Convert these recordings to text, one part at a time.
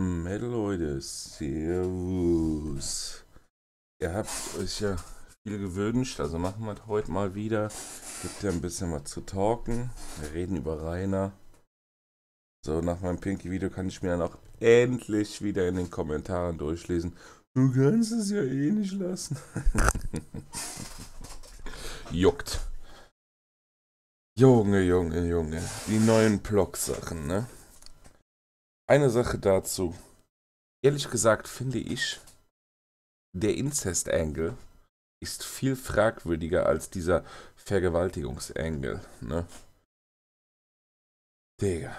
Metal hm, Leute, Servus. Ihr habt euch ja viel gewünscht, also machen wir es heute mal wieder. Gibt ja ein bisschen was zu talken. Wir reden über Rainer. So, nach meinem Pinky-Video kann ich mir dann auch endlich wieder in den Kommentaren durchlesen. Du kannst es ja eh nicht lassen. Juckt. Junge, Junge, Junge. Die neuen Blog-Sachen, ne? Eine Sache dazu. Ehrlich gesagt finde ich, der Inzest-Angle ist viel fragwürdiger als dieser Vergewaltigungs-Angle. Ne? Digga.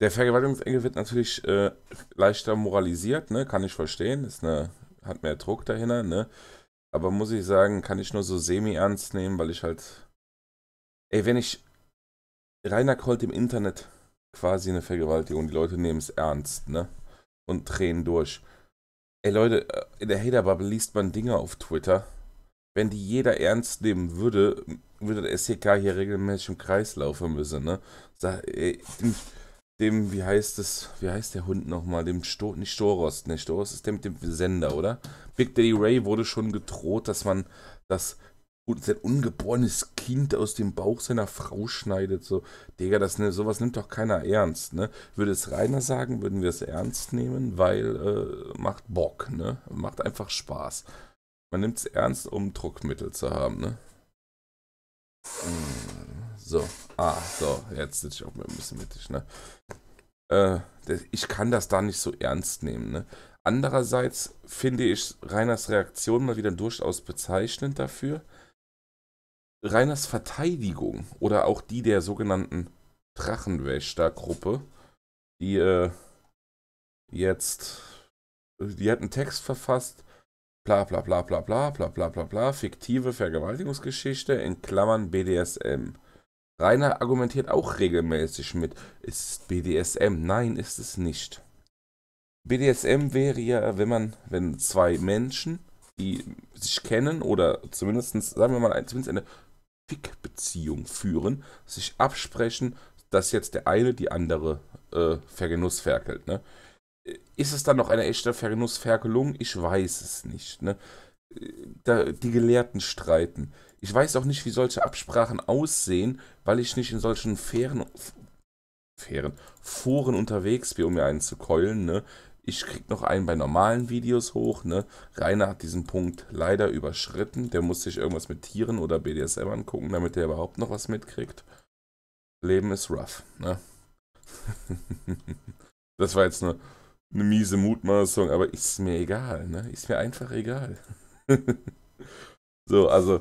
Der vergewaltigungs Vergewaltigungsengel wird natürlich äh, leichter moralisiert, ne? Kann ich verstehen. Ist eine, hat mehr Druck dahinter, ne? Aber muss ich sagen, kann ich nur so semi-ernst nehmen, weil ich halt. Ey, wenn ich Rainer Kolt im Internet quasi eine Vergewaltigung. Die Leute nehmen es ernst, ne? Und drehen durch. Ey Leute, äh, in der Haterbubble liest man Dinge auf Twitter. Wenn die jeder ernst nehmen würde, würde der SCK hier regelmäßig im Kreis laufen müssen, ne? Sag, ey, dem, dem, wie heißt es, wie heißt der Hund nochmal? Dem Sto, nicht Storost, ne? Storost ist der mit dem Sender, oder? Big Daddy Ray wurde schon gedroht, dass man, dass wo sein ungeborenes Kind aus dem Bauch seiner Frau schneidet. So, Digga, das, ne, sowas nimmt doch keiner ernst, ne? Würde es Rainer sagen, würden wir es ernst nehmen, weil äh, macht Bock, ne? Macht einfach Spaß. Man nimmt es ernst, um Druckmittel zu haben, ne? Mm, so, ah, so, jetzt sitze ich auch mal ein bisschen mittig, ne? Äh, ich kann das da nicht so ernst nehmen, ne? Andererseits finde ich Rainers Reaktion mal wieder durchaus bezeichnend dafür, Reiners Verteidigung oder auch die der sogenannten Drachenwächtergruppe, die äh, jetzt, die hat einen Text verfasst, bla bla bla bla bla bla bla bla bla, fiktive Vergewaltigungsgeschichte in Klammern BDSM. Rainer argumentiert auch regelmäßig mit, es ist BDSM. Nein, ist es nicht. BDSM wäre ja, wenn man, wenn zwei Menschen, die sich kennen oder zumindest, sagen wir mal, zumindest eine Fick-Beziehung führen, sich absprechen, dass jetzt der eine die andere äh, vergenussferkelt. Ne? Ist es dann noch eine echte Vergenussferkelung? Ich weiß es nicht. Ne? Da, die Gelehrten streiten. Ich weiß auch nicht, wie solche Absprachen aussehen, weil ich nicht in solchen fairen, fairen Foren unterwegs bin, um mir einen zu keulen. Ne? Ich krieg noch einen bei normalen Videos hoch. Ne? Rainer hat diesen Punkt leider überschritten. Der muss sich irgendwas mit Tieren oder BDSM angucken, damit der überhaupt noch was mitkriegt. Leben ist rough. Ne? das war jetzt eine, eine miese Mutmaßung, aber ist mir egal. Ne? Ist mir einfach egal. so, also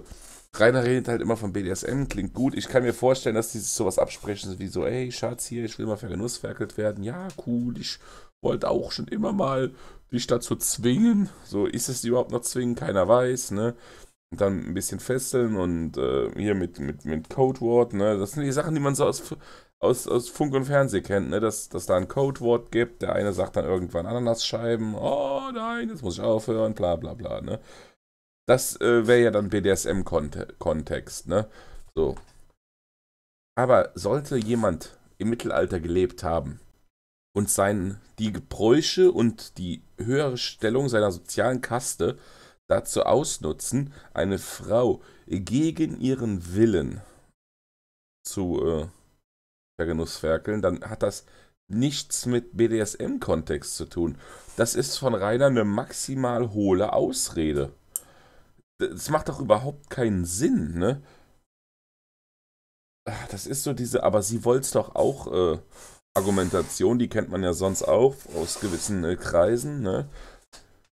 Rainer redet halt immer von BDSM, klingt gut. Ich kann mir vorstellen, dass die sich sowas absprechen, wie so, ey, Schatz, hier, ich will mal vergenussferkelt werden. Ja, cool, ich wollte auch schon immer mal dich dazu zwingen. So ist es überhaupt noch zwingen, keiner weiß, ne? Und dann ein bisschen fesseln und äh, hier mit, mit, mit Codewort, ne? Das sind die Sachen, die man so aus, aus, aus Funk und Fernsehen kennt, ne? Dass, dass da ein Codewort gibt, der eine sagt dann irgendwann Ananasscheiben, oh nein, jetzt muss ich aufhören, bla bla bla, ne? Das äh, wäre ja dann BDSM-Kontext, ne? So. Aber sollte jemand im Mittelalter gelebt haben, und sein, die Gebräuche und die höhere Stellung seiner sozialen Kaste dazu ausnutzen, eine Frau gegen ihren Willen zu äh, vergenussferkeln, dann hat das nichts mit BDSM-Kontext zu tun. Das ist von Rainer eine maximal hohle Ausrede. Das macht doch überhaupt keinen Sinn, ne? Das ist so diese, aber sie wollte es doch auch äh, Argumentation, die kennt man ja sonst auch aus gewissen äh, Kreisen, ne?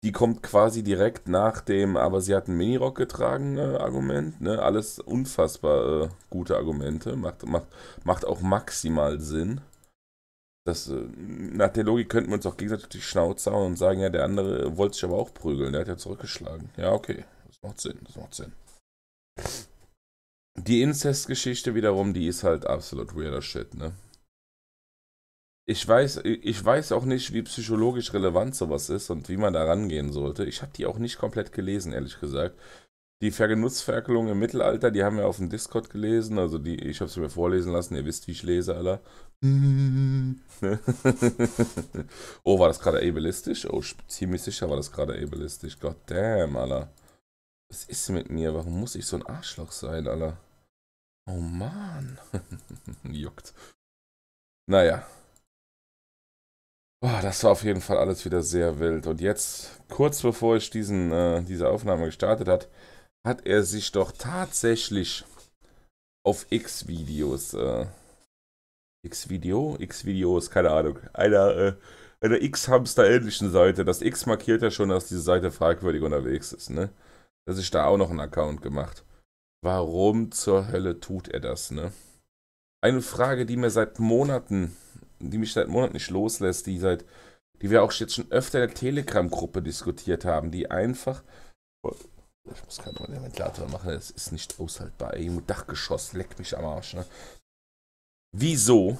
Die kommt quasi direkt nach dem, aber sie hat einen Minirock getragen äh, Argument, ne? Alles unfassbar äh, gute Argumente, macht, macht, macht auch maximal Sinn. Das, äh, nach der Logik könnten wir uns auch gegenseitig die Schnauze hauen und sagen, ja, der andere wollte sich aber auch prügeln, der hat ja zurückgeschlagen. Ja, okay, das macht Sinn, das macht Sinn. Die Inzestgeschichte wiederum, die ist halt absolut weirder Shit, ne? ich weiß, ich weiß auch nicht, wie psychologisch relevant sowas ist und wie man da rangehen sollte. Ich habe die auch nicht komplett gelesen, ehrlich gesagt. Die Vergenutzferkelung im Mittelalter, die haben wir auf dem Discord gelesen. Also die, ich habe sie mir vorlesen lassen. Ihr wisst, wie ich lese, Alter. oh, war das gerade ableistisch? Oh, ziemlich sicher war das gerade ableistisch. God damn, aller. Was ist mit mir? Warum muss ich so ein Arschloch sein, Alter? Oh Mann. Juckt. Naja. Boah, das war auf jeden Fall alles wieder sehr wild. Und jetzt, kurz bevor ich diesen, äh, diese Aufnahme gestartet hat, hat er sich doch tatsächlich auf X-Videos, äh, X-Video? X-Videos, keine Ahnung, einer, äh, einer X-Hamster-ähnlichen Seite. Das X markiert ja schon, dass diese Seite fragwürdig unterwegs ist, ne? Dass ich da auch noch einen Account gemacht. Warum zur Hölle tut er das, ne? Eine Frage, die mir seit Monaten die mich seit Monaten nicht loslässt, die seit, die wir auch jetzt schon öfter in der Telegram-Gruppe diskutiert haben, die einfach. Oh, ich muss gerade mal den Ventilator machen, das ist nicht aushaltbar. Ey, Dachgeschoss, leck mich am Arsch, ne? Wieso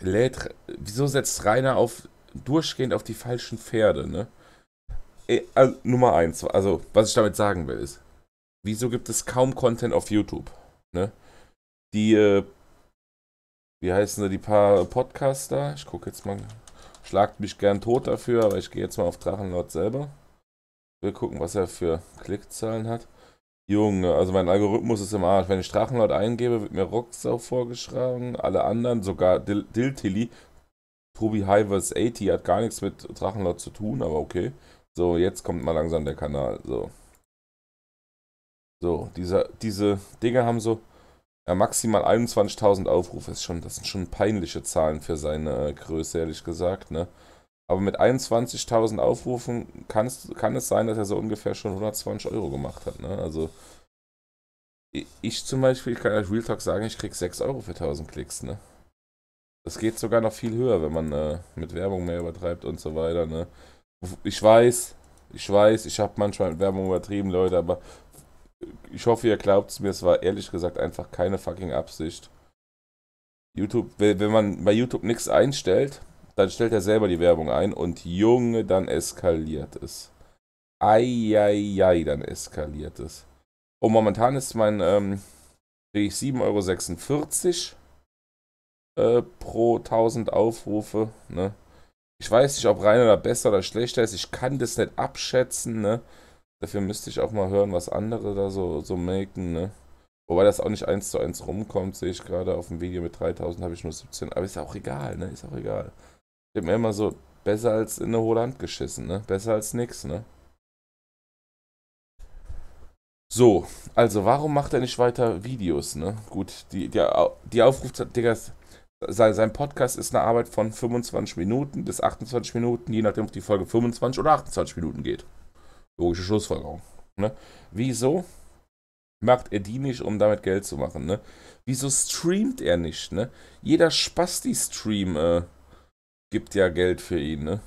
lädt, wieso setzt Rainer auf durchgehend auf die falschen Pferde, ne? Ey, äh, also, Nummer eins, also was ich damit sagen will, ist, wieso gibt es kaum Content auf YouTube, ne? Die äh, wie heißen da die paar Podcaster? Ich gucke jetzt mal. Schlagt mich gern tot dafür, aber ich gehe jetzt mal auf Drachenlord selber. Wir gucken, was er für Klickzahlen hat. Junge, also mein Algorithmus ist im Arsch. Wenn ich Drachenlord eingebe, wird mir Rocksau vorgeschlagen. Alle anderen, sogar Dil Diltilly. Tobi Hivers 80 hat gar nichts mit Drachenlord zu tun, aber okay. So, jetzt kommt mal langsam der Kanal. So. So, dieser, diese Dinge haben so ja, maximal 21.000 Aufrufe ist schon, das sind schon peinliche Zahlen für seine äh, Größe, ehrlich gesagt, ne? Aber mit 21.000 Aufrufen kann es, kann es sein, dass er so ungefähr schon 120 Euro gemacht hat, ne? Also, ich zum Beispiel ich kann euch Real Talk sagen, ich krieg 6 Euro für 1000 Klicks, ne? Das geht sogar noch viel höher, wenn man äh, mit Werbung mehr übertreibt und so weiter, ne? Ich weiß, ich weiß, ich habe manchmal mit Werbung übertrieben, Leute, aber ich hoffe, ihr glaubt es mir, es war ehrlich gesagt einfach keine fucking Absicht. YouTube, wenn man bei YouTube nichts einstellt, dann stellt er selber die Werbung ein und Junge, dann eskaliert es. Eieiei, dann eskaliert es. Und momentan ist mein, ähm, kriege ich 7,46 Euro äh, pro 1000 Aufrufe, ne? Ich weiß nicht, ob Rainer da besser oder schlechter ist. Ich kann das nicht abschätzen, ne? Dafür müsste ich auch mal hören, was andere da so, so melken, ne? Wobei das auch nicht eins zu eins rumkommt, sehe ich gerade auf dem Video mit 3000 habe ich nur 17. Aber ist auch egal, ne? Ist auch egal. Ich habe mir immer so besser als in eine hohe Hand geschissen, ne? Besser als nix, ne? So, also warum macht er nicht weiter Videos, ne? Gut, die, die, die Aufrufzeit, Digga, sein Podcast ist eine Arbeit von 25 Minuten bis 28 Minuten, je nachdem, ob die Folge 25 oder 28 Minuten geht. Logische Schlussfolgerung. Ne? Wieso macht er die nicht, um damit Geld zu machen? Ne? Wieso streamt er nicht? Ne? Jeder Spasti-Stream äh, gibt ja Geld für ihn. Ne?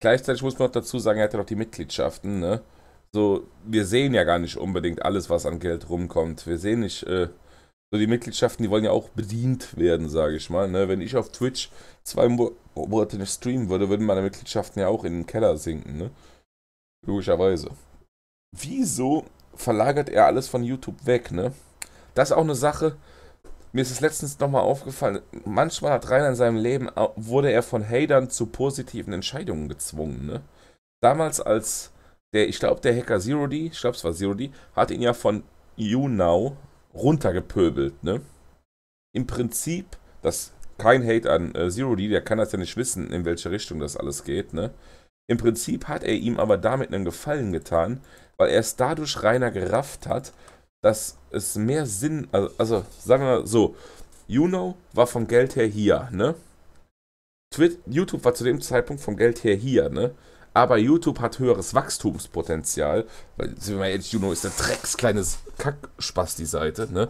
Gleichzeitig muss man auch dazu sagen, er hat ja noch die Mitgliedschaften. Ne? So, wir sehen ja gar nicht unbedingt alles, was an Geld rumkommt. Wir sehen nicht. Äh, so die Mitgliedschaften, die wollen ja auch bedient werden, sage ich mal. Ne? Wenn ich auf Twitch zwei Monate nicht streamen würde, würden meine Mitgliedschaften ja auch in den Keller sinken. Ne? Logischerweise. Wieso verlagert er alles von YouTube weg, ne? Das ist auch eine Sache, mir ist es letztens nochmal aufgefallen, manchmal hat Rainer in seinem Leben, wurde er von Hatern zu positiven Entscheidungen gezwungen, ne? Damals als der, ich glaube, der Hacker Zero D, ich glaube, es war Zero D, hat ihn ja von YouNow runtergepöbelt, ne? Im Prinzip, das kein Hate an äh, Zero D, der kann das ja nicht wissen, in welche Richtung das alles geht, ne? Im Prinzip hat er ihm aber damit einen Gefallen getan, weil er es dadurch reiner gerafft hat, dass es mehr Sinn, also, also sagen wir mal so, Juno war vom Geld her hier, ne? Twitter, YouTube war zu dem Zeitpunkt vom Geld her hier, ne? Aber YouTube hat höheres Wachstumspotenzial, weil, sind wir mal ehrlich, Juno ist eine dreckskleines Kackspaß, die Seite, ne?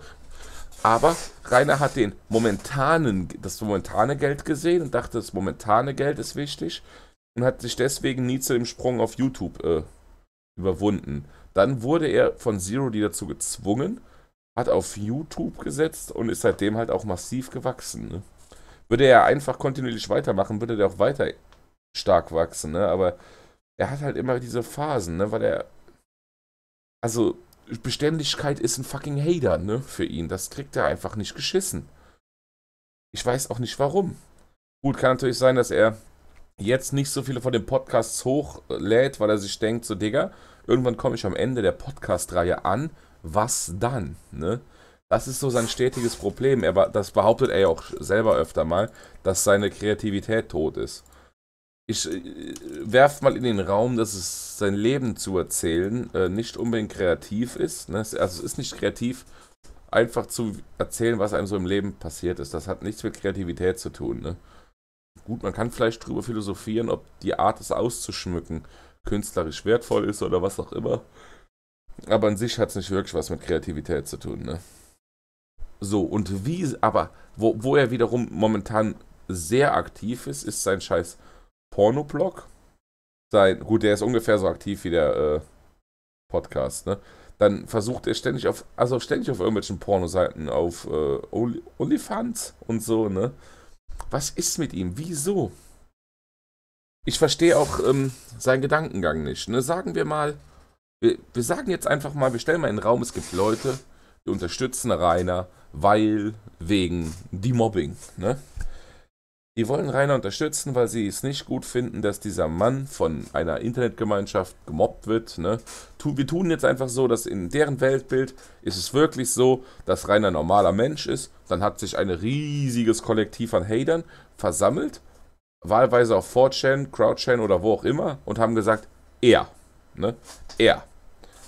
Aber Rainer hat den momentanen, das momentane Geld gesehen und dachte, das momentane Geld ist wichtig und hat sich deswegen nie zu dem Sprung auf YouTube äh, überwunden. Dann wurde er von Zero die dazu gezwungen, hat auf YouTube gesetzt und ist seitdem halt auch massiv gewachsen. Ne? Würde er einfach kontinuierlich weitermachen, würde er auch weiter stark wachsen, ne? aber er hat halt immer diese Phasen, ne? weil er. Also, Beständigkeit ist ein fucking Hater, ne? Für ihn. Das kriegt er einfach nicht geschissen. Ich weiß auch nicht warum. Gut, kann natürlich sein, dass er jetzt nicht so viele von den Podcasts hochlädt, weil er sich denkt, so Digga, irgendwann komme ich am Ende der Podcast-Reihe an, was dann? Ne? Das ist so sein stetiges Problem. Er, das behauptet er ja auch selber öfter mal, dass seine Kreativität tot ist. Ich äh, werf mal in den Raum, dass es sein Leben zu erzählen äh, nicht unbedingt kreativ ist. Ne? Also es ist nicht kreativ, einfach zu erzählen, was einem so im Leben passiert ist. Das hat nichts mit Kreativität zu tun. Ne? Gut, man kann vielleicht drüber philosophieren, ob die Art, es auszuschmücken, künstlerisch wertvoll ist oder was auch immer. Aber an sich hat es nicht wirklich was mit Kreativität zu tun, ne? So, und wie, aber wo, wo er wiederum momentan sehr aktiv ist, ist sein scheiß Pornoblog. Sein, gut, der ist ungefähr so aktiv wie der äh, Podcast, ne? Dann versucht er ständig auf, also ständig auf irgendwelchen Pornoseiten, auf äh, Onlyfans und so, ne? Was ist mit ihm? Wieso? Ich verstehe auch ähm, seinen Gedankengang nicht. Ne? Sagen wir mal, wir, wir sagen jetzt einfach mal, wir stellen mal in den Raum, es gibt Leute, die unterstützen Rainer, weil wegen die Mobbing. Ne? Die wollen Rainer unterstützen, weil sie es nicht gut finden, dass dieser Mann von einer Internetgemeinschaft gemobbt wird. Ne? Wir tun jetzt einfach so, dass in deren Weltbild ist es wirklich so, dass Rainer ein normaler Mensch ist. Dann hat sich ein riesiges Kollektiv an Hatern versammelt, wahlweise auf 4chan, Crowdchan oder wo auch immer und haben gesagt, er. Ne? Er.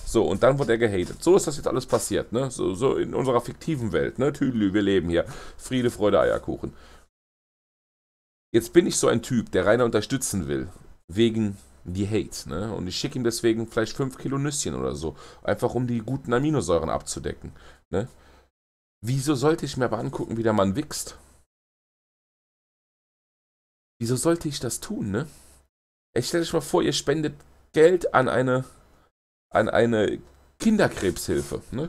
So, und dann wurde er gehatet. So ist das jetzt alles passiert, ne? So, so in unserer fiktiven Welt, ne? Tüdelü, wir leben hier. Friede, Freude, Eierkuchen. Jetzt bin ich so ein Typ, der Rainer unterstützen will, wegen die Hate, ne? Und ich schicke ihm deswegen vielleicht 5 Kilo Nüsschen oder so, einfach um die guten Aminosäuren abzudecken, ne? Wieso sollte ich mir aber angucken, wie der Mann wächst? Wieso sollte ich das tun, ne? Ich stelle euch mal vor, ihr spendet Geld an eine, an eine Kinderkrebshilfe, ne?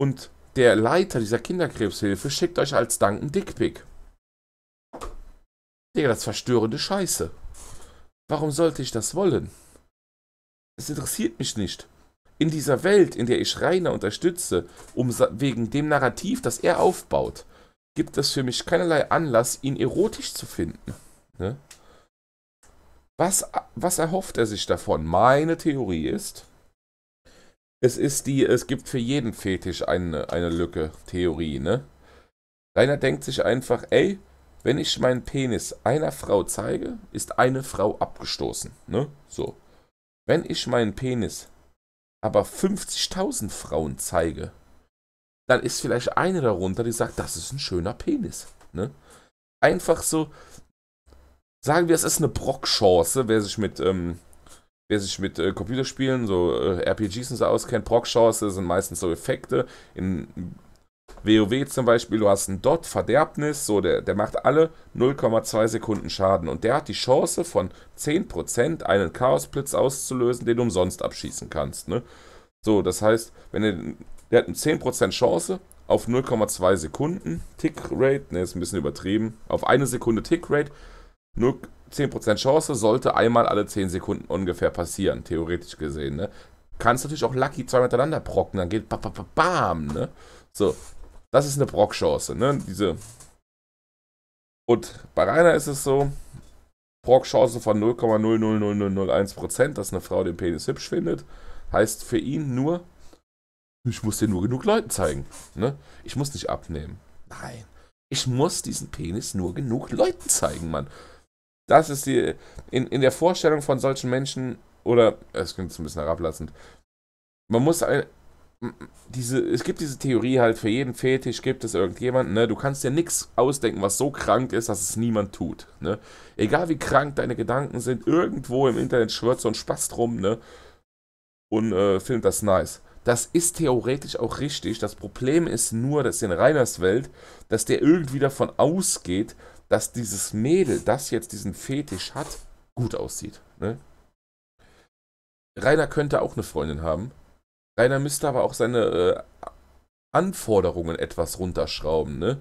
Und der Leiter dieser Kinderkrebshilfe schickt euch als Dank einen Dickpick. Digga, das ist verstörende Scheiße. Warum sollte ich das wollen? Es interessiert mich nicht. In dieser Welt, in der ich Rainer unterstütze, um, wegen dem Narrativ, das er aufbaut, gibt es für mich keinerlei Anlass, ihn erotisch zu finden. Ne? Was, was erhofft er sich davon? Meine Theorie ist, es ist die, es gibt für jeden Fetisch eine, eine Lücke, Theorie, ne? Rainer denkt sich einfach, ey, wenn ich meinen Penis einer Frau zeige, ist eine Frau abgestoßen. Ne? So. Wenn ich meinen Penis aber 50.000 Frauen zeige, dann ist vielleicht eine darunter, die sagt, das ist ein schöner Penis. Ne? Einfach so, sagen wir, es ist eine Brock-Chance, wer sich mit, ähm, wer sich mit äh, Computerspielen, so äh, RPGs und so auskennt, Brock-Chance sind meistens so Effekte. In WoW zum Beispiel, du hast einen Dot, Verderbnis, so der, der macht alle 0,2 Sekunden Schaden und der hat die Chance von 10% einen Chaosblitz auszulösen, den du umsonst abschießen kannst. Ne? So, das heißt, wenn er, der hat eine 10% Chance auf 0,2 Sekunden Tickrate, ne, ist ein bisschen übertrieben, auf eine Sekunde Tickrate, nur 10% Chance sollte einmal alle 10 Sekunden ungefähr passieren, theoretisch gesehen. Ne? Kannst natürlich auch Lucky zwei miteinander procken, dann geht ba, ba, ba, bam, ne? So, das ist eine Brockchance, ne? Diese. Und bei Rainer ist es so: Brockchance von 0,000001%, dass eine Frau den Penis hübsch findet. Heißt für ihn nur, ich muss dir nur genug Leuten zeigen. Ne? Ich muss nicht abnehmen. Nein. Ich muss diesen Penis nur genug Leuten zeigen, Mann. Das ist die. In, in der Vorstellung von solchen Menschen, oder es klingt ein bisschen herablassend, man muss ein, diese, es gibt diese Theorie halt, für jeden Fetisch gibt es irgendjemanden, ne? Du kannst dir nichts ausdenken, was so krank ist, dass es niemand tut, ne? Egal wie krank deine Gedanken sind, irgendwo im Internet schwört so ein Spaß drum, ne? Und äh, findet das nice. Das ist theoretisch auch richtig. Das Problem ist nur, dass in Reiners Welt, dass der irgendwie davon ausgeht, dass dieses Mädel, das jetzt diesen Fetisch hat, gut aussieht, ne? Rainer könnte auch eine Freundin haben, Rainer müsste aber auch seine äh, Anforderungen etwas runterschrauben, ne?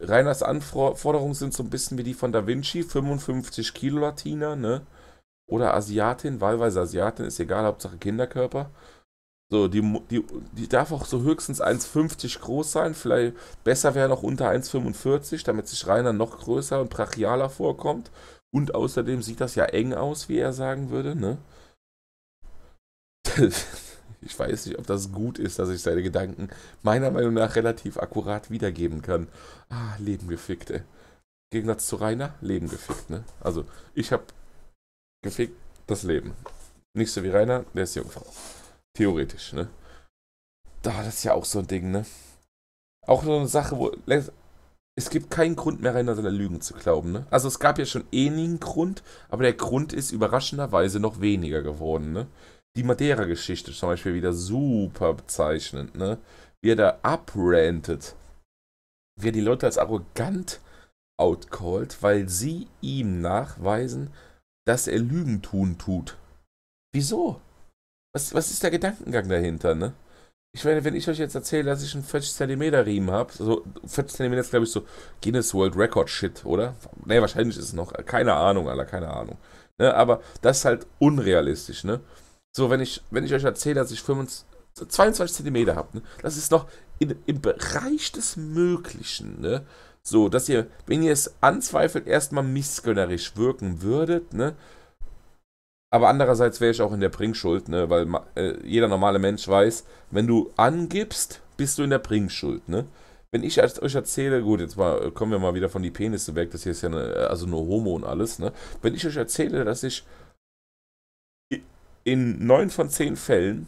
Rainers Anforderungen sind so ein bisschen wie die von Da Vinci, 55 Kilo Latiner, ne? Oder Asiatin, wahlweise Asiatin, ist egal, Hauptsache Kinderkörper. So, die, die, die darf auch so höchstens 1,50 groß sein, vielleicht besser wäre noch unter 1,45, damit sich Rainer noch größer und brachialer vorkommt. Und außerdem sieht das ja eng aus, wie er sagen würde, ne? Ich weiß nicht, ob das gut ist, dass ich seine Gedanken meiner Meinung nach relativ akkurat wiedergeben kann. Ah, Leben gefickt, ey. Gegensatz zu Rainer, Leben gefickt, ne? Also, ich hab gefickt das Leben. Nicht so wie Rainer, der ist Jungfrau. Theoretisch, ne? Da, das ist ja auch so ein Ding, ne? Auch so eine Sache, wo. Es gibt keinen Grund mehr, Rainer seiner Lügen zu glauben, ne? Also, es gab ja schon eh einen Grund, aber der Grund ist überraschenderweise noch weniger geworden, ne? die Madeira-Geschichte zum Beispiel wieder super bezeichnend, ne? Wie er da abrantet. Wie er die Leute als arrogant outcallt, weil sie ihm nachweisen, dass er Lügen tun tut. Wieso? Was, was ist der Gedankengang dahinter, ne? Ich meine, wenn ich euch jetzt erzähle, dass ich einen 40-Zentimeter-Riemen habe, so 40 cm ist, glaube ich, so Guinness World Record Shit, oder? Ne, wahrscheinlich ist es noch. Keine Ahnung, Alter, keine Ahnung. Ne, aber das ist halt unrealistisch, ne? So, wenn ich, wenn ich euch erzähle, dass ich 25, 22 cm habe, ne? das ist noch in, im Bereich des Möglichen. Ne? So, dass ihr, wenn ihr es anzweifelt, erstmal missgönnerisch wirken würdet. Ne? Aber andererseits wäre ich auch in der Bringschuld, ne? weil äh, jeder normale Mensch weiß, wenn du angibst, bist du in der Bringschuld. Ne? Wenn ich euch erzähle, gut, jetzt mal, äh, kommen wir mal wieder von die Penisse weg, das hier ist ja eine, äh, also nur Homo und alles. Ne? Wenn ich euch erzähle, dass ich in neun von zehn Fällen,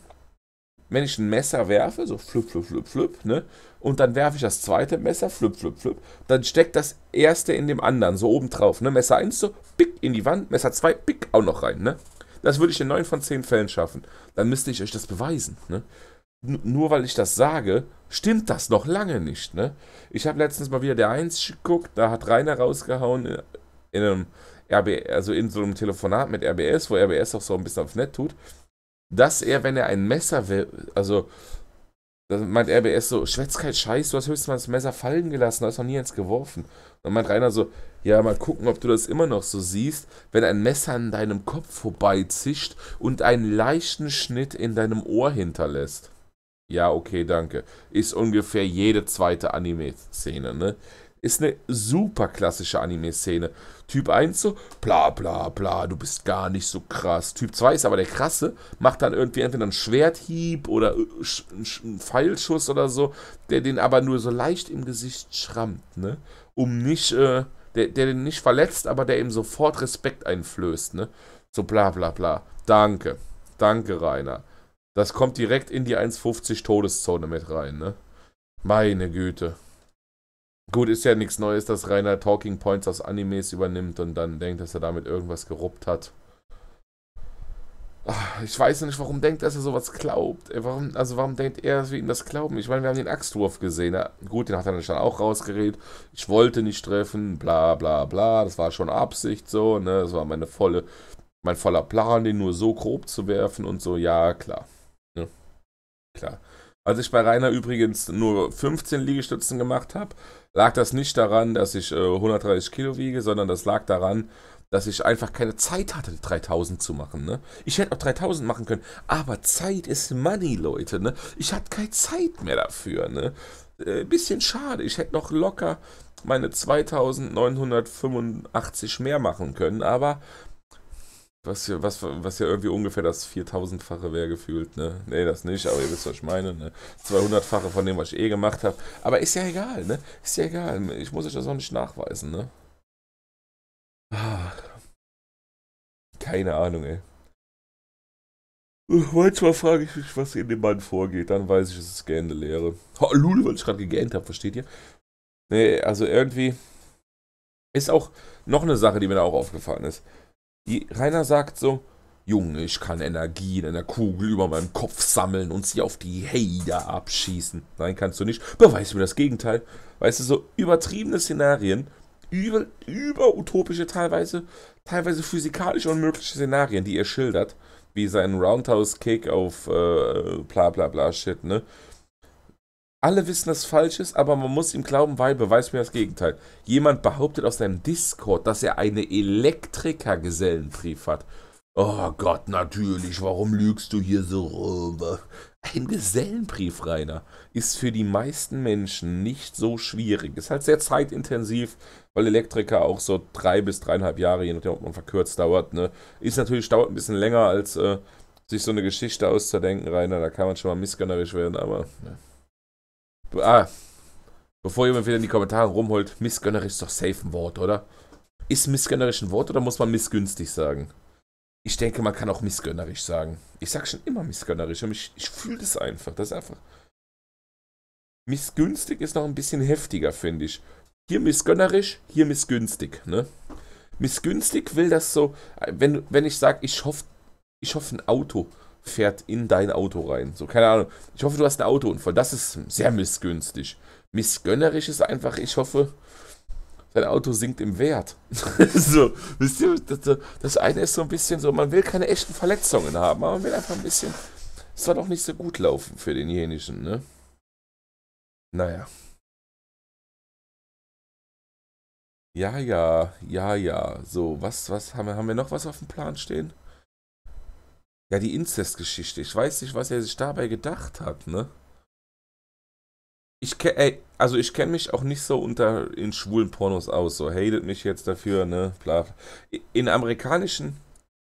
wenn ich ein Messer werfe, so flup, flup, flup, flup, ne? Und dann werfe ich das zweite Messer, flup, flup, flup. Dann steckt das erste in dem anderen, so oben drauf, ne? Messer 1 so, pick in die Wand, Messer 2, pick auch noch rein, ne? Das würde ich in neun von zehn Fällen schaffen. Dann müsste ich euch das beweisen, ne? N nur weil ich das sage, stimmt das noch lange nicht, ne? Ich habe letztens mal wieder der 1 geguckt, da hat Rainer rausgehauen äh, in einem RB, also in so einem Telefonat mit RBS, wo RBS auch so ein bisschen aufs Nett tut, dass er, wenn er ein Messer will, also das meint RBS so, schwätz kein Scheiß, du hast höchstens mal das Messer fallen gelassen, du hast noch nie eins geworfen. dann meint Rainer so, ja, mal gucken, ob du das immer noch so siehst, wenn ein Messer an deinem Kopf vorbeizischt und einen leichten Schnitt in deinem Ohr hinterlässt. Ja, okay, danke. Ist ungefähr jede zweite Anime-Szene, ne? ist eine super klassische Anime-Szene. Typ 1 so, bla bla bla, du bist gar nicht so krass. Typ 2 ist aber der krasse, macht dann irgendwie entweder einen Schwerthieb oder äh, einen Pfeilschuss oder so, der den aber nur so leicht im Gesicht schrammt, ne? Um nicht, äh, der, der den nicht verletzt, aber der ihm sofort Respekt einflößt, ne? So bla bla bla. Danke. Danke, Rainer. Das kommt direkt in die 1,50 Todeszone mit rein, ne? Meine Güte. Gut, ist ja nichts Neues, dass Rainer Talking Points aus Animes übernimmt und dann denkt, dass er damit irgendwas geruppt hat. Ah, ich weiß nicht, warum denkt, dass er sowas glaubt. Warum, also warum denkt er, dass wir ihm das glauben? Ich meine, wir haben den Axtwurf gesehen. Ja, gut, den hat er dann auch rausgeredet. Ich wollte nicht treffen, bla bla bla. Das war schon Absicht so, ne? Das war meine volle, mein voller Plan, den nur so grob zu werfen und so. Ja, klar. Ja, ne? klar. Als ich bei Rainer übrigens nur 15 Liegestützen gemacht habe, lag das nicht daran, dass ich äh, 130 Kilo wiege, sondern das lag daran, dass ich einfach keine Zeit hatte, 3000 zu machen. Ne? Ich hätte auch 3000 machen können, aber Zeit ist Money, Leute. Ne? Ich hatte keine Zeit mehr dafür. Ne? Äh, bisschen schade. Ich hätte noch locker meine 2985 mehr machen können, aber was ja, was, was ja irgendwie ungefähr das 4000-fache wäre gefühlt, ne? Nee, das nicht, aber ihr wisst, was ich meine, ne? 200-fache von dem, was ich eh gemacht habe. Aber ist ja egal, ne? Ist ja egal. Ich muss euch das auch nicht nachweisen, ne? Ah. Keine Ahnung, ey. Manchmal frage ich mich, was in dem Mann vorgeht. Dann weiß ich, es ist gähnende Lehre. Oh, Lul, weil ich gerade gegähnt habe, versteht ihr? Nee, also irgendwie ist auch noch eine Sache, die mir da auch aufgefallen ist. Die, Rainer sagt so, Junge, ich kann Energie in einer Kugel über meinem Kopf sammeln und sie auf die Heide abschießen. Nein, kannst du nicht. Beweis mir das Gegenteil. Weißt du, so übertriebene Szenarien, über, überutopische teilweise, teilweise physikalisch unmögliche Szenarien, die er schildert, wie sein Roundhouse-Kick auf äh, bla bla bla Shit, ne? Alle wissen, dass es falsch ist, aber man muss ihm glauben, weil beweist mir das Gegenteil. Jemand behauptet aus seinem Discord, dass er eine Elektriker-Gesellenbrief hat. Oh Gott, natürlich, warum lügst du hier so rum? Ein Gesellenbrief, Rainer, ist für die meisten Menschen nicht so schwierig. Ist halt sehr zeitintensiv, weil Elektriker auch so drei bis dreieinhalb Jahre, je nachdem, ob man verkürzt dauert, ne? Ist natürlich, dauert ein bisschen länger, als äh, sich so eine Geschichte auszudenken, Rainer. Da kann man schon mal missgönnerisch werden, aber. Ne. Ah, bevor jemand wieder in die Kommentare rumholt, missgönnerisch ist doch safe ein Wort, oder? Ist missgönnerisch ein Wort oder muss man missgünstig sagen? Ich denke, man kann auch missgönnerisch sagen. Ich sag schon immer missgönnerisch und ich, ich fühle das einfach. Das ist einfach. Missgünstig ist noch ein bisschen heftiger, finde ich. Hier missgönnerisch, hier missgünstig, ne? Missgünstig will das so, wenn, wenn ich sage, ich hoffe, ich hoffe ein Auto, fährt in dein Auto rein. So, keine Ahnung. Ich hoffe, du hast einen Autounfall. Das ist sehr missgünstig. Missgönnerisch ist einfach, ich hoffe, dein Auto sinkt im Wert. so, wisst ihr, das, das, eine ist so ein bisschen so, man will keine echten Verletzungen haben, aber man will einfach ein bisschen. Es soll doch nicht so gut laufen für denjenigen, ne? Naja. Ja, ja, ja, ja. So, was, was haben wir, haben wir noch was auf dem Plan stehen? Ja, die Inzestgeschichte. Ich weiß nicht, was er sich dabei gedacht hat, ne? Ich kenne, ey, also ich kenne mich auch nicht so unter in schwulen Pornos aus, so hatet mich jetzt dafür, ne? Bla. In amerikanischen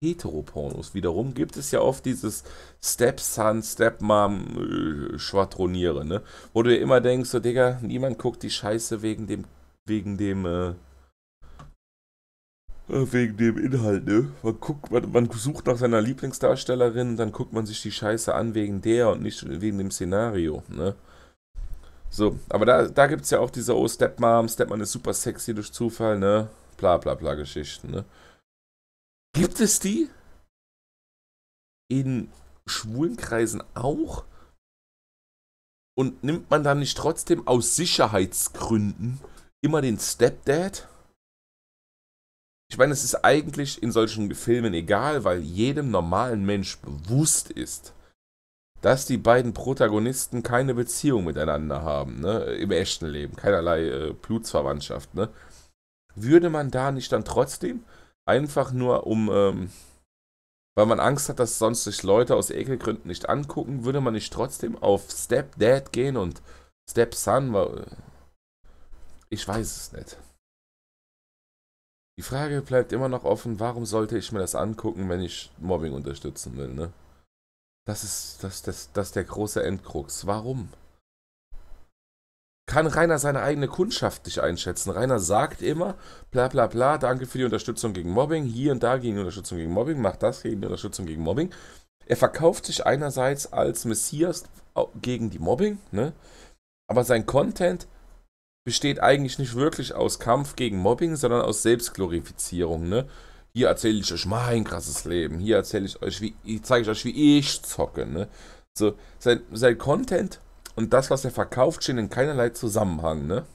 Heteropornos wiederum gibt es ja oft dieses Stepson, Stepmom äh, Schwadroniere, ne? Wo du immer denkst, so Digga, niemand guckt die Scheiße wegen dem wegen dem äh, äh, wegen dem Inhalt, ne? Man, guckt, man, man, sucht nach seiner Lieblingsdarstellerin, dann guckt man sich die Scheiße an wegen der und nicht wegen dem Szenario, ne? So, aber da, da gibt es ja auch diese Oh Stepmom, Stepmom ist super sexy durch Zufall, ne? Bla bla bla Geschichten, ne? Gibt es die? In schwulen Kreisen auch? Und nimmt man dann nicht trotzdem aus Sicherheitsgründen immer den Stepdad? Ich meine, es ist eigentlich in solchen Filmen egal, weil jedem normalen Mensch bewusst ist, dass die beiden Protagonisten keine Beziehung miteinander haben, ne? im echten Leben, keinerlei äh, Blutsverwandtschaft. Ne? Würde man da nicht dann trotzdem einfach nur um, ähm, weil man Angst hat, dass sonst sich Leute aus Ekelgründen nicht angucken, würde man nicht trotzdem auf Step Dad gehen und Step Son, weil, äh, Ich weiß es nicht. Die Frage bleibt immer noch offen, warum sollte ich mir das angucken, wenn ich Mobbing unterstützen will, ne? Das ist, das, das, das der große Endkrux. Warum? Kann Rainer seine eigene Kundschaft nicht einschätzen? Rainer sagt immer, bla bla bla, danke für die Unterstützung gegen Mobbing, hier und da gegen die Unterstützung gegen Mobbing, macht das gegen die Unterstützung gegen Mobbing. Er verkauft sich einerseits als Messias gegen die Mobbing, ne? aber sein Content besteht eigentlich nicht wirklich aus Kampf gegen Mobbing, sondern aus Selbstglorifizierung. Ne? Hier erzähle ich euch mein krasses Leben. Hier erzähle ich euch, wie ich zeige euch, wie ich zocke. Ne? So sein, sein Content und das, was er verkauft, stehen in keinerlei Zusammenhang. Ne?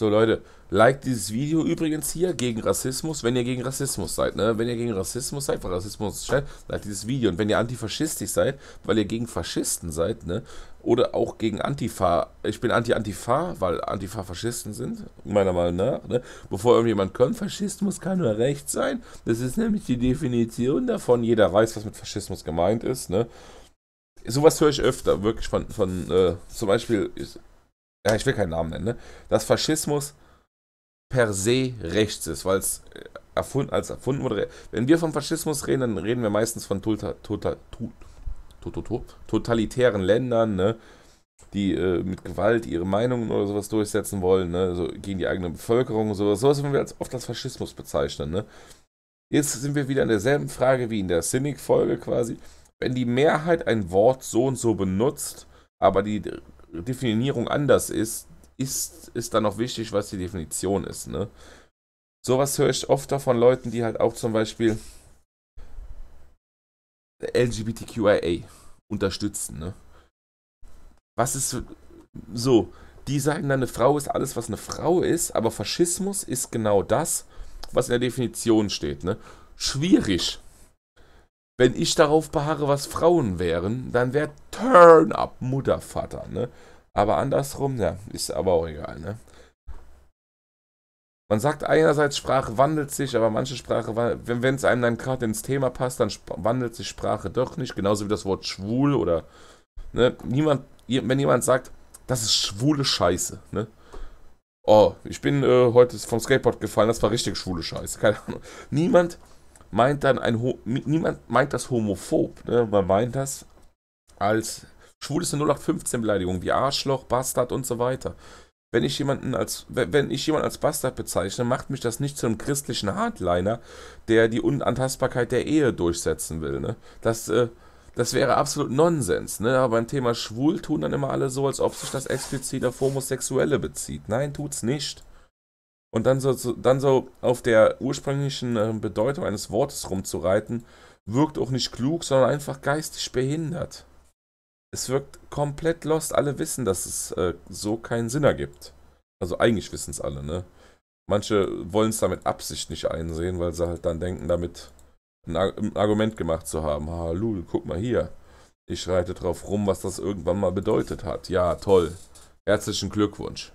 So Leute, liked dieses Video übrigens hier gegen Rassismus, wenn ihr gegen Rassismus seid. Ne? Wenn ihr gegen Rassismus seid, weil Rassismus ist liked dieses Video. Und wenn ihr antifaschistisch seid, weil ihr gegen Faschisten seid, ne? oder auch gegen Antifa. Ich bin anti-Antifa, weil Antifa Faschisten sind, meiner Meinung nach. Ne? Bevor irgendjemand kommt, Faschismus kann nur recht sein. Das ist nämlich die Definition davon. Jeder weiß, was mit Faschismus gemeint ist. Ne? Sowas höre ich öfter, wirklich von, von äh, zum Beispiel ja, ich will keinen Namen nennen, ne? dass Faschismus per se rechts ist, weil es äh, erfunden, als erfunden wurde. Wenn wir von Faschismus reden, dann reden wir meistens von tota, tota, to, totalitären Ländern, ne? die äh, mit Gewalt ihre Meinungen oder sowas durchsetzen wollen, ne? so gegen die eigene Bevölkerung und sowas. Sowas würden wir als, oft als Faschismus bezeichnen. Ne? Jetzt sind wir wieder in derselben Frage wie in der Cynic-Folge quasi. Wenn die Mehrheit ein Wort so und so benutzt, aber die Definierung anders ist, ist, ist dann auch wichtig, was die Definition ist. Ne? Sowas höre ich oft von Leuten, die halt auch zum Beispiel LGBTQIA unterstützen. Ne? Was ist so? Die sagen dann, eine Frau ist alles, was eine Frau ist, aber Faschismus ist genau das, was in der Definition steht. Ne? Schwierig wenn ich darauf beharre, was Frauen wären, dann wäre Turn up Muttervater, ne? Aber andersrum, ja, ist aber auch egal, ne? Man sagt einerseits, Sprache wandelt sich, aber manche Sprache, wenn es einem dann gerade ins Thema passt, dann wandelt sich Sprache doch nicht. Genauso wie das Wort schwul oder, ne? Niemand, wenn jemand sagt, das ist schwule Scheiße, ne? Oh, ich bin äh, heute vom Skateboard gefallen, das war richtig schwule Scheiße, keine Ahnung. Niemand meint dann ein Ho niemand meint das homophob, ne? man meint das als schwul ist eine 0815 Beleidigung wie Arschloch, Bastard und so weiter. Wenn ich jemanden als wenn ich jemanden als Bastard bezeichne, macht mich das nicht zu einem christlichen Hardliner, der die Unantastbarkeit der Ehe durchsetzen will, ne? Das äh, das wäre absolut Nonsens, ne? Aber beim Thema schwul tun dann immer alle so, als ob sich das explizit auf Homosexuelle bezieht. Nein, tut's nicht und dann so, so, dann so auf der ursprünglichen ähm, Bedeutung eines Wortes rumzureiten, wirkt auch nicht klug, sondern einfach geistig behindert. Es wirkt komplett lost. Alle wissen, dass es äh, so keinen Sinn ergibt. Also eigentlich wissen es alle, ne? Manche wollen es damit Absicht nicht einsehen, weil sie halt dann denken, damit ein, ein Argument gemacht zu haben. Ha, Lul, guck mal hier. Ich reite drauf rum, was das irgendwann mal bedeutet hat. Ja, toll. Herzlichen Glückwunsch.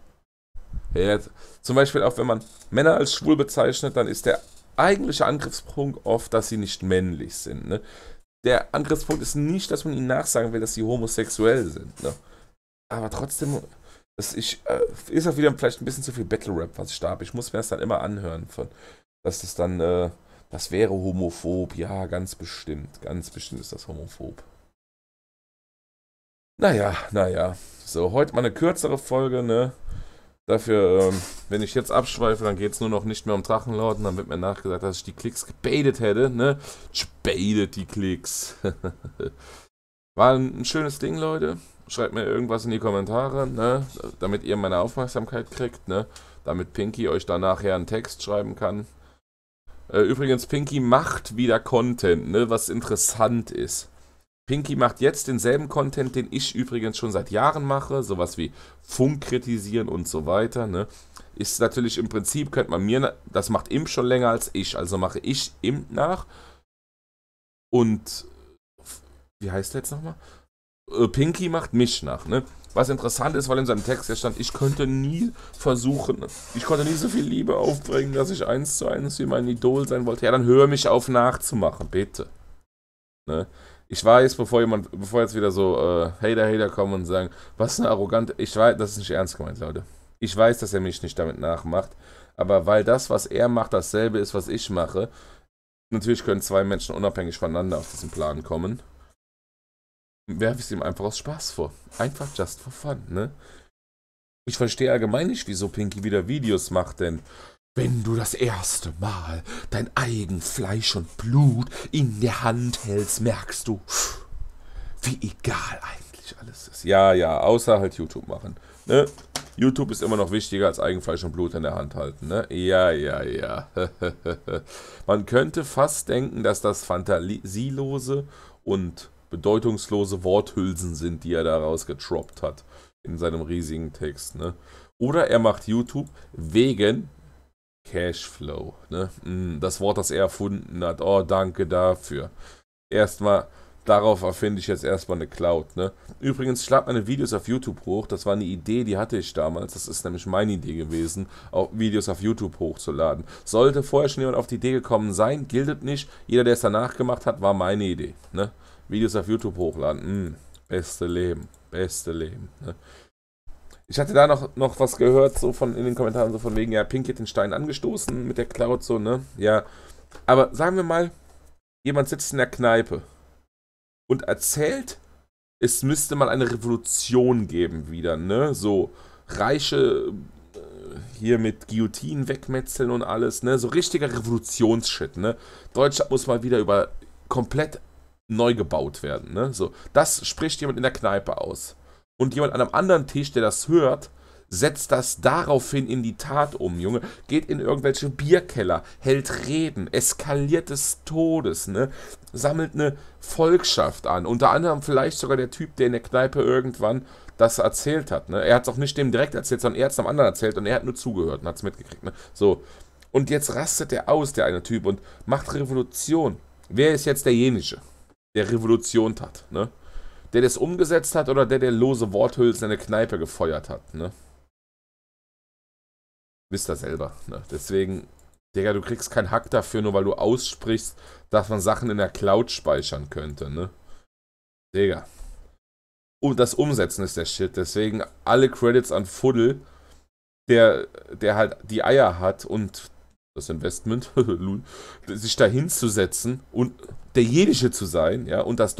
Ja, zum Beispiel auch wenn man Männer als schwul bezeichnet, dann ist der eigentliche Angriffspunkt oft, dass sie nicht männlich sind. Ne? Der Angriffspunkt ist nicht, dass man ihnen nachsagen will, dass sie homosexuell sind. Ne? Aber trotzdem, das ist, äh, ist auch wieder vielleicht ein bisschen zu viel Battle-Rap, was ich da habe. Ich muss mir das dann immer anhören, von, dass das dann, äh, das wäre homophob. Ja, ganz bestimmt. Ganz bestimmt ist das homophob. Naja, naja. So, heute mal eine kürzere Folge, ne? Dafür, ähm, wenn ich jetzt abschweife, dann geht es nur noch nicht mehr um Drachenlord und Dann wird mir nachgesagt, dass ich die Klicks gebaitet hätte. Ne? Baitet die Klicks. War ein schönes Ding, Leute. Schreibt mir irgendwas in die Kommentare, ne? damit ihr meine Aufmerksamkeit kriegt. Ne? Damit Pinky euch dann nachher einen Text schreiben kann. Äh, übrigens, Pinky macht wieder Content, ne? was interessant ist. Pinky macht jetzt denselben Content, den ich übrigens schon seit Jahren mache, sowas wie Funk kritisieren und so weiter. Ne? Ist natürlich im Prinzip, könnte man mir, das macht Imp schon länger als ich, also mache ich Imp nach. Und, wie heißt der jetzt nochmal? Äh, Pinky macht mich nach, ne? Was interessant ist, weil in seinem Text ja stand, ich könnte nie versuchen, ich konnte nie so viel Liebe aufbringen, dass ich eins zu eins wie mein Idol sein wollte. Ja, dann höre mich auf nachzumachen, bitte. Ne? ich weiß, bevor jemand, bevor jetzt wieder so äh, Hater, Hater kommen und sagen, was eine arrogante, ich weiß, das ist nicht ernst gemeint, Leute. Ich weiß, dass er mich nicht damit nachmacht, aber weil das, was er macht, dasselbe ist, was ich mache, natürlich können zwei Menschen unabhängig voneinander auf diesen Plan kommen, werfe ich es ihm einfach aus Spaß vor. Einfach just for fun, ne? Ich verstehe allgemein nicht, wieso Pinky wieder Videos macht, denn wenn du das erste Mal dein eigen Fleisch und Blut in der Hand hältst, merkst du, wie egal eigentlich alles ist. Ja, ja, außer halt YouTube machen. Ne? YouTube ist immer noch wichtiger als Eigenfleisch und Blut in der Hand halten. Ne? Ja, ja, ja. Man könnte fast denken, dass das fantasielose und bedeutungslose Worthülsen sind, die er daraus getroppt hat in seinem riesigen Text. Ne? Oder er macht YouTube wegen Cashflow. Ne? Mm, das Wort, das er erfunden hat. Oh, danke dafür. Erstmal, darauf erfinde ich jetzt erstmal eine Cloud. Ne? Übrigens, schlag meine Videos auf YouTube hoch. Das war eine Idee, die hatte ich damals. Das ist nämlich meine Idee gewesen, auch Videos auf YouTube hochzuladen. Sollte vorher schon jemand auf die Idee gekommen sein, giltet nicht. Jeder, der es danach gemacht hat, war meine Idee. Ne? Videos auf YouTube hochladen. Hm, beste Leben. Beste Leben. Ne? Ich hatte da noch, noch was gehört, so von in den Kommentaren, so von wegen, ja, Pink hat den Stein angestoßen mit der Cloud, so, ne? Ja. Aber sagen wir mal, jemand sitzt in der Kneipe und erzählt, es müsste mal eine Revolution geben wieder, ne? So reiche äh, hier mit Guillotinen wegmetzeln und alles, ne? So richtiger Revolutionsshit, ne? Deutschland muss mal wieder über komplett neu gebaut werden, ne? So, das spricht jemand in der Kneipe aus und jemand an einem anderen Tisch, der das hört, setzt das daraufhin in die Tat um, Junge. Geht in irgendwelche Bierkeller, hält Reden, eskaliert des Todes, ne? Sammelt eine Volksschaft an. Unter anderem vielleicht sogar der Typ, der in der Kneipe irgendwann das erzählt hat, ne? Er hat es auch nicht dem direkt erzählt, sondern er hat es einem anderen erzählt und er hat nur zugehört und hat es mitgekriegt, ne? So. Und jetzt rastet er aus, der eine Typ, und macht Revolution. Wer ist jetzt derjenige, der Revolution tat, ne? der das umgesetzt hat oder der, der lose Worthülsen in eine Kneipe gefeuert hat, ne? Wisst ihr selber, ne? Deswegen, Digga, du kriegst keinen Hack dafür, nur weil du aussprichst, dass man Sachen in der Cloud speichern könnte, ne? Digga. Und das Umsetzen ist der Shit. Deswegen alle Credits an Fuddel, der, der halt die Eier hat und das Investment, sich da hinzusetzen und der Jedische zu sein, ja, und das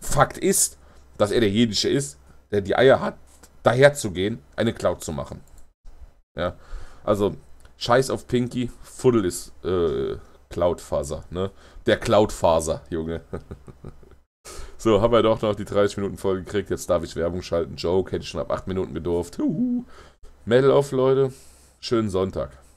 Fakt ist, dass er der Jedische ist, der die Eier hat, daherzugehen, eine Cloud zu machen. Ja, also Scheiß auf Pinky, Fuddel ist äh, Cloudfaser, ne? Der Cloudfaser, Junge. so, haben wir doch noch die 30 Minuten voll gekriegt. Jetzt darf ich Werbung schalten. Joke hätte ich schon ab 8 Minuten gedurft. Huhu. Metal auf, Leute. Schönen Sonntag.